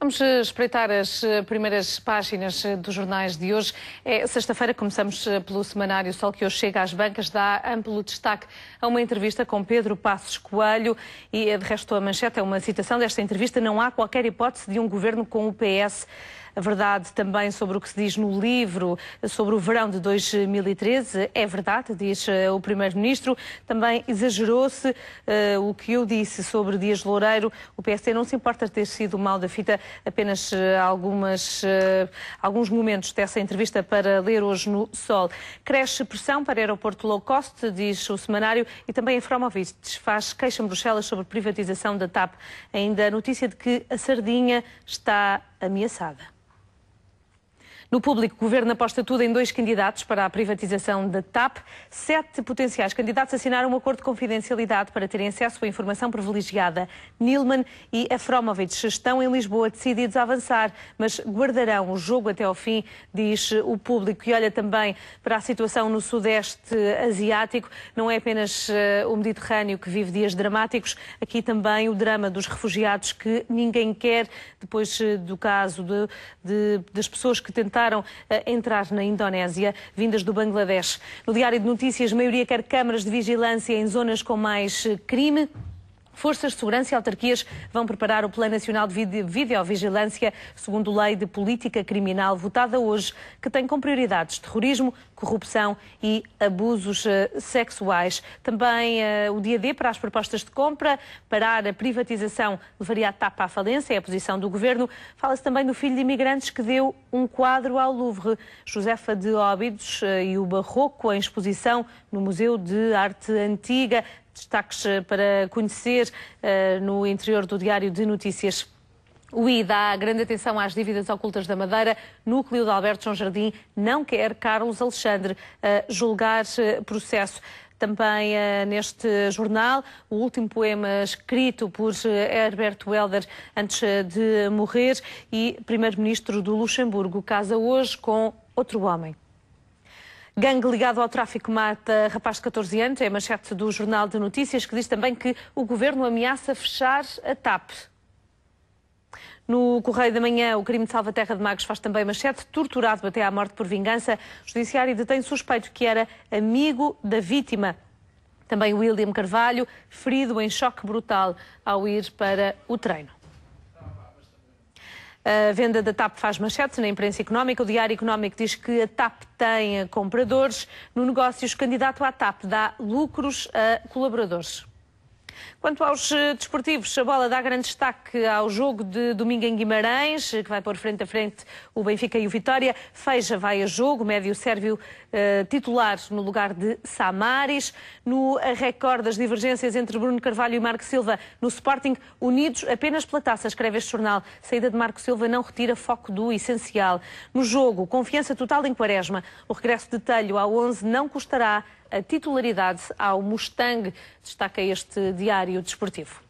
Vamos eh, espreitar as eh, primeiras páginas eh, dos jornais de hoje. É sexta-feira, começamos pelo semanário Sol, que hoje chega às bancas, dá amplo destaque a uma entrevista com Pedro Passos Coelho e, de resto, a manchete é uma citação desta entrevista. Não há qualquer hipótese de um governo com o PS. A verdade também sobre o que se diz no livro sobre o verão de 2013 é verdade, diz eh, o Primeiro-Ministro. Também exagerou-se uh, o que eu disse sobre Dias Loureiro. O PSD não se importa de ter sido mal da fita, apenas eh, algumas, uh, alguns momentos dessa entrevista para ler hoje no Sol. Cresce pressão para aeroporto low cost, diz o semanário, e também a Fromovic faz queixa em Bruxelas sobre privatização da TAP. Ainda a notícia de que a sardinha está ameaçada. No público, o governo aposta tudo em dois candidatos para a privatização da TAP. Sete potenciais candidatos assinaram um acordo de confidencialidade para terem acesso à informação privilegiada. Nilman e Afromovich estão em Lisboa decididos a avançar, mas guardarão o jogo até ao fim, diz o público. E olha também para a situação no Sudeste Asiático. Não é apenas eh, o Mediterrâneo que vive dias dramáticos, aqui também o drama dos refugiados que ninguém quer, depois eh, do caso de, de, das pessoas que tentaram a eh, entrar na Indonésia, vindas do Bangladesh. No Diário de Notícias, a maioria quer câmaras de vigilância em zonas com mais eh, crime. Forças de Segurança e autarquias vão preparar o Plano Nacional de Videovigilância, segundo lei de política criminal votada hoje, que tem como prioridades terrorismo, corrupção e abusos eh, sexuais. Também uh, o dia D para as propostas de compra, parar a privatização levaria a tapa à falência, é a posição do governo. Fala-se também do filho de imigrantes que deu um quadro ao Louvre. Josefa de Óbidos uh, e o Barroco em exposição no Museu de Arte Antiga. Destaques eh, para conhecer eh, no interior do Diário de Notícias. O I dá grande atenção às dívidas ocultas da Madeira. Núcleo de Alberto João Jardim não quer Carlos Alexandre eh, julgar processo. Também neste jornal, o último poema escrito por Herbert Welder antes de morrer e primeiro-ministro do Luxemburgo casa hoje com outro homem. Gangue ligado ao tráfico mata rapaz de 14 anos. É a manchete do Jornal de Notícias que diz também que o governo ameaça fechar a TAP. No Correio da Manhã, o crime de Salvaterra de Magos faz também machete, torturado até à morte por vingança. O judiciário detém suspeito que era amigo da vítima. Também William Carvalho, ferido em choque brutal ao ir para o treino. A venda da TAP faz manchete na imprensa económica. O Diário Económico diz que a TAP tem compradores. No negócio, o candidato à TAP dá lucros a colaboradores. Quanto aos eh, desportivos, a bola dá grande destaque ao jogo de domingo em Guimarães, eh, que vai pôr frente a frente o Benfica e o Vitória. Feija vai a jogo, médio sérvio eh, titular no lugar de Samaris. No recorde das divergências entre Bruno Carvalho e Marco Silva, no Sporting, unidos apenas pela taça, escreve este jornal. Saída de Marco Silva não retira foco do essencial. No jogo, confiança total em Quaresma. O regresso de Telho ao 11 não custará a titularidade ao Mustang, destaca este diário desportivo.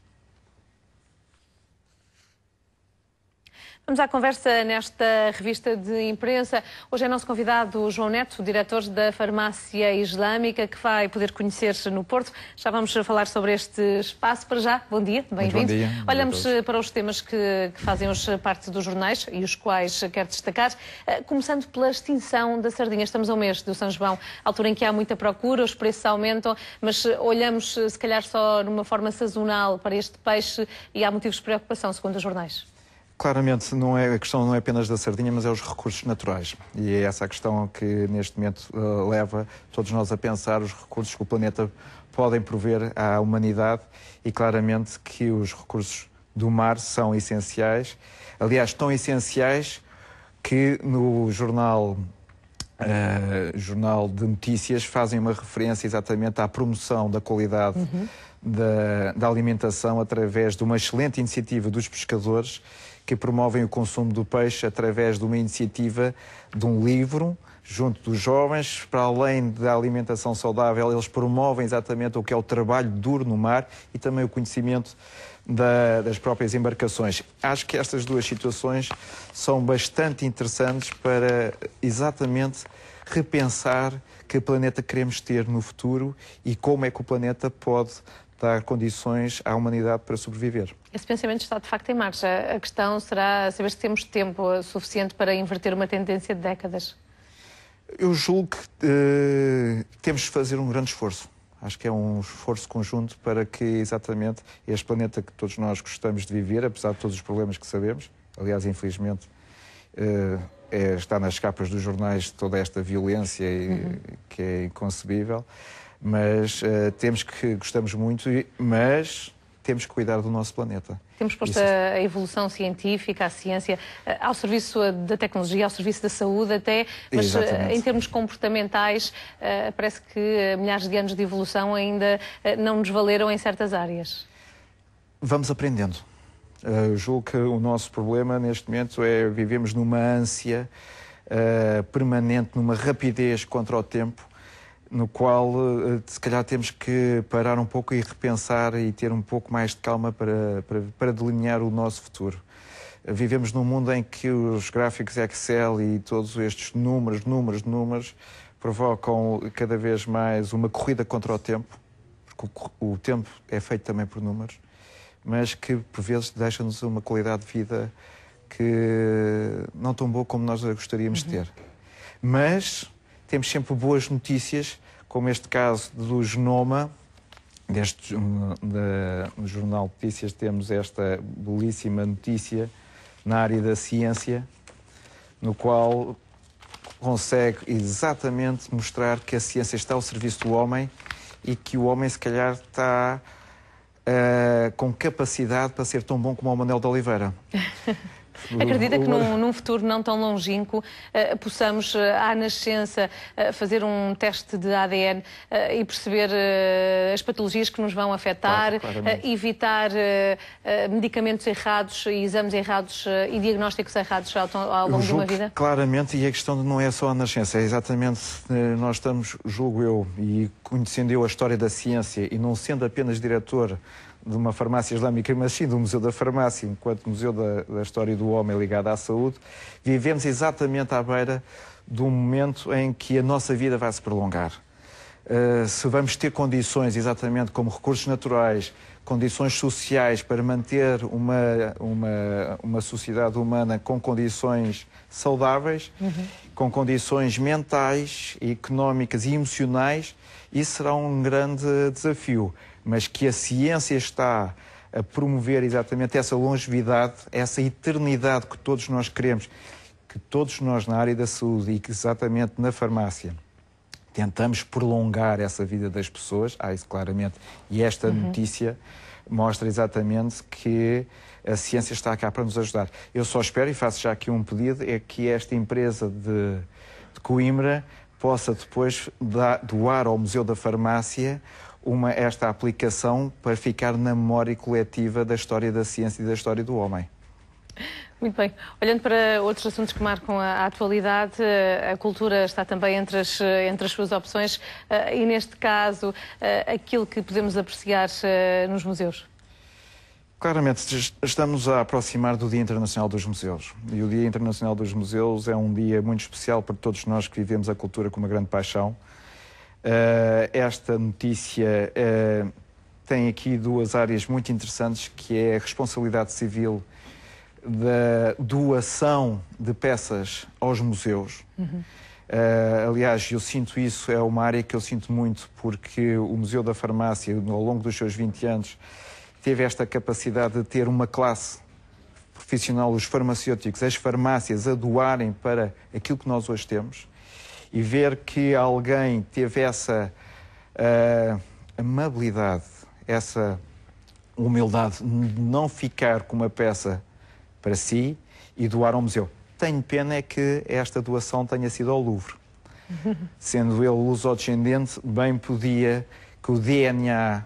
Vamos à conversa nesta revista de imprensa. Hoje é nosso convidado João Neto, diretor da Farmácia Islâmica, que vai poder conhecer-se no Porto. Já vamos falar sobre este espaço. Para já, bom dia, bem-vindo. Olhamos dia eh, para os temas que, que fazem hoje parte dos jornais e os quais eh, quero destacar. Eh, começando pela extinção da sardinha. Estamos ao mês do São João, altura em que há muita procura, os preços aumentam, mas olhamos se calhar só numa forma sazonal para este peixe e há motivos de preocupação, segundo os jornais. Claramente, não é, a questão não é apenas da sardinha, mas é os recursos naturais. E é essa a questão que, neste momento, uh, leva todos nós a pensar os recursos que o planeta podem prover à humanidade e, claramente, que os recursos do mar são essenciais. Aliás, tão essenciais que no jornal, uh, jornal de Notícias fazem uma referência exatamente à promoção da qualidade uhum. da, da alimentação através de uma excelente iniciativa dos pescadores que promovem o consumo do peixe através de uma iniciativa de um livro junto dos jovens. Para além da alimentação saudável, eles promovem exatamente o que é o trabalho duro no mar e também o conhecimento da, das próprias embarcações. Acho que estas duas situações são bastante interessantes para exatamente repensar que planeta queremos ter no futuro e como é que o planeta pode dar condições à humanidade para sobreviver. Esse pensamento está de facto em marcha. A questão será saber se temos tempo suficiente para inverter uma tendência de décadas. Eu julgo que eh, temos de fazer um grande esforço. Acho que é um esforço conjunto para que exatamente este planeta que todos nós gostamos de viver, apesar de todos os problemas que sabemos, aliás, infelizmente, eh, é, está nas capas dos jornais toda esta violência e, uhum. que é inconcebível mas uh, temos que gostamos muito, mas temos que cuidar do nosso planeta. Temos posto é a evolução científica, a ciência, eh, ao serviço eh, da tecnologia, ao serviço da saúde até, mas Exatamente. em termos comportamentais, parece que milhares de anos de evolução ainda não nos valeram em certas áreas. Vamos aprendendo. Eu julgo que o nosso problema neste momento é vivemos numa ânsia permanente, numa rapidez contra o tempo, no qual eh, eh, se calhar temos que parar um pouco e repensar e ter um pouco mais de calma para, para, para delinear o nosso futuro. Vivemos num mundo em que os gráficos Excel e todos estes números, números, números provocam cada vez mais uma corrida contra o tempo, porque o, o tempo é feito também por números, mas que por vezes deixa-nos uma qualidade de vida que não tão boa como nós gostaríamos de uhum. ter. Mas temos sempre boas notícias, como este caso do Genoma. Deste hum, no Jornal Notícias temos esta belíssima notícia na área da ciência, no qual consegue exatamente mostrar que a ciência está ao serviço do homem e que o homem, se calhar, está uh, com capacidade para ser tão bom como o Manuel de Oliveira. Uhum. Acredita que num, num futuro não tão longínquo uh, possamos, uh, à nascença, uh, fazer um teste de ADN e perceber as patologias que nos vão afetar, claro, evitar medicamentos errados e exames errados e diagnósticos errados ao, ao longo de uma vida? Claramente, e a questão não é só a nascença, é exatamente nós estamos, julgo eu, e conhecendo eu a história da ciência e não sendo apenas diretor de uma farmácia islâmica, mas sim do Museu da Farmácia, enquanto Museu da, da História do Homem ligado à saúde, vivemos exatamente à beira de um momento em que a nossa vida vai se prolongar. Uh, se vamos ter condições, exatamente como recursos naturais, condições sociais para manter uma, uma, uma sociedade humana com condições saudáveis, uhum. com condições mentais, económicas e emocionais, isso será um grande desafio mas que a ciência está a promover exatamente essa longevidade, essa eternidade que todos nós queremos, que todos nós na área da saúde e que exatamente na farmácia tentamos prolongar essa vida das pessoas, há ah, isso claramente, e esta uhum. notícia mostra exatamente que a ciência está cá para nos ajudar. Eu só espero, e faço já aqui um pedido, é que esta empresa de, de Coimbra possa depois doar ao Museu da Farmácia uma, esta aplicação para ficar na memória coletiva da história da ciência e da história do homem. Muito bem. Olhando para outros assuntos que marcam a, a atualidade, eh, a cultura está também entre as, eh, entre as suas opções eh, e, neste caso, aquilo que podemos apreciar nos museus. Claramente, estamos a aproximar do Dia Internacional dos Museus. E o Dia Internacional dos Museus é um dia muito especial para todos nós que vivemos a cultura com uma grande paixão. Uh, esta notícia uh, tem aqui duas áreas muito interessantes, que é a responsabilidade civil da doação de peças aos museus. Uhum. Uh, aliás, eu sinto isso, é uma área que eu sinto muito, porque o Museu da Farmácia, ao longo dos seus 20 anos, teve esta capacidade de ter uma classe profissional, os farmacêuticos, as farmácias a doarem para aquilo que nós hoje temos e ver que alguém teve essa uh, amabilidade, essa humildade de não ficar com uma peça para si e doar ao museu. Tenho pena é que esta doação tenha sido ao Louvre. Sendo ele luso-descendente, bem podia que o DNA uh,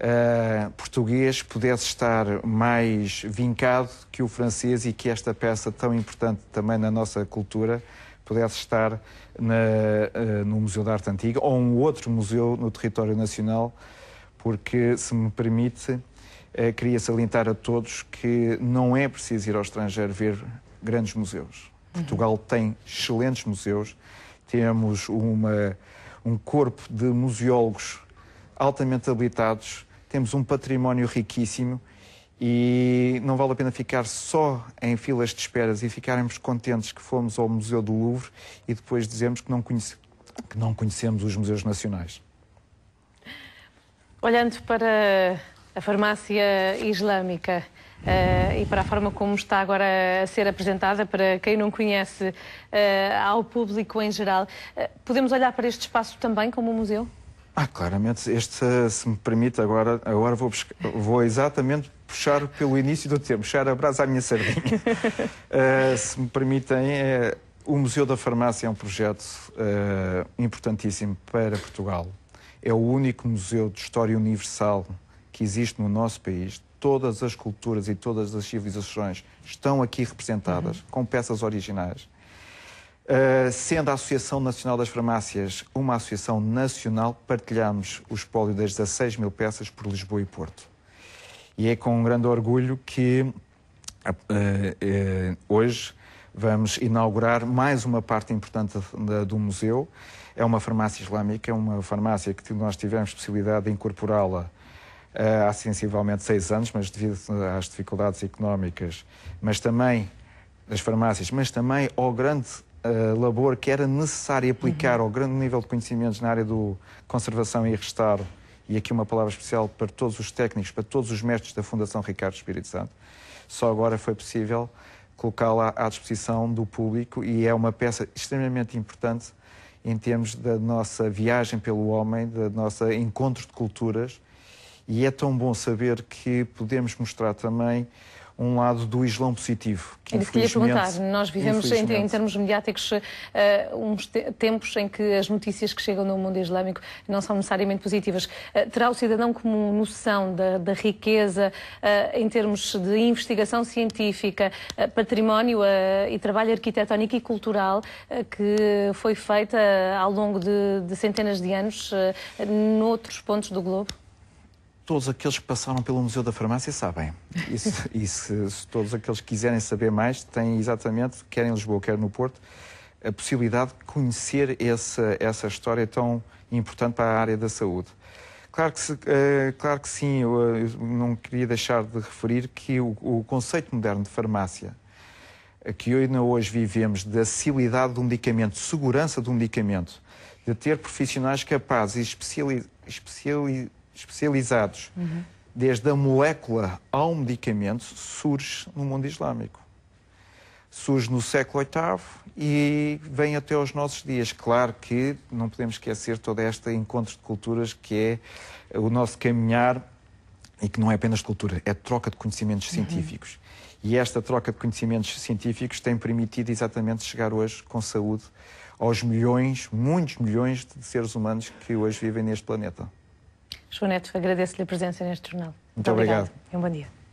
eh, português pudesse estar mais vincado que o francês e que esta peça tão importante também na nossa cultura pudesse estar na, eh, no Museu da Arte Antiga ou um outro museu no território nacional, porque, se me permite, eh, queria salientar a todos que não é preciso ir ao estrangeiro ver grandes museus. Portugal tem excelentes museus, temos uma, um corpo de museólogos altamente habilitados, temos um património riquíssimo e não vale a pena ficar só em filas de esperas e ficarmos contentes que fomos ao Museu do Louvre e depois dizemos que não, conhece... que não conhecemos os museus nacionais. Olhando para a farmácia islâmica, Uh, e para a forma como está agora a ser apresentada, para quem não conhece, uh, ao público em geral. Uh, podemos olhar para este espaço também como um museu? Ah, claramente. Este, se me permite, agora, agora vou, buscar, vou exatamente puxar pelo início do tempo, puxar a brasa à minha sardinha. uh, se me permitem, é, o Museu da Farmácia é um projeto uh, importantíssimo para Portugal. É o único museu de história universal que existe no nosso país. Todas as culturas e todas as civilizações estão aqui representadas, uhum. com peças originais. Eh, sendo a Associação Nacional das Farmácias uma associação nacional, partilhamos o espólio das 16 mil peças por Lisboa e Porto. E é com um grande orgulho que uh, uh, hoje vamos inaugurar mais uma parte importante da, do museu. É uma farmácia islâmica, é uma farmácia que nós tivemos possibilidade de incorporá-la há sensivelmente seis anos, mas devido às dificuldades económicas, mas também das farmácias, mas também ao grande uh, labor que era necessário aplicar uhum. ao grande nível de conhecimentos na área do conservação e restauro, e aqui uma palavra especial para todos os técnicos, para todos os mestres da Fundação Ricardo Espírito Santo, só agora foi possível colocá-la à disposição do público e é uma peça extremamente importante em termos da nossa viagem pelo homem, da nossa encontro de culturas. E é tão bom saber que podemos mostrar também um lado do Islão positivo. Que Era perguntar. Nós vivemos, em, em, termos mediáticos, uh, uns te tempos em que as notícias que chegam no mundo islâmico não são necessariamente positivas. Uh, terá o cidadão como noção da, da riqueza uh, em termos de investigação científica, património e trabalho arquitetónico e cultural que foi feita ao longo de, de centenas de anos noutros pontos do globo? todos aqueles que passaram pelo Museu da Farmácia sabem. E, se, e se, se, todos aqueles que quiserem saber mais, têm exatamente, quer em Lisboa, quer no Porto, a possibilidade de conhecer essa, essa história tão importante para a área da saúde. Claro que, se, eh, claro que sim, eu, eh, não queria deixar de referir que o, o conceito moderno de farmácia, eh, que ainda hoje vivemos, da acessibilidade do medicamento, segurança do medicamento, de ter profissionais capazes e especializados especializados, uhum. desde a molécula ao medicamento, surge no mundo islâmico. Surge no século VIII e vem até aos nossos dias. Claro que não podemos esquecer todo este encontro de culturas que é o nosso caminhar e que não é apenas cultura, é troca de conhecimentos uhum. científicos. E esta troca de conhecimentos científicos tem permitido exatamente chegar hoje com saúde aos milhões, muitos milhões de seres humanos que hoje vivem neste planeta. João Neto, agradeço-lhe a presença neste jornal. Muito, Muito obrigado. obrigado. Um bom dia.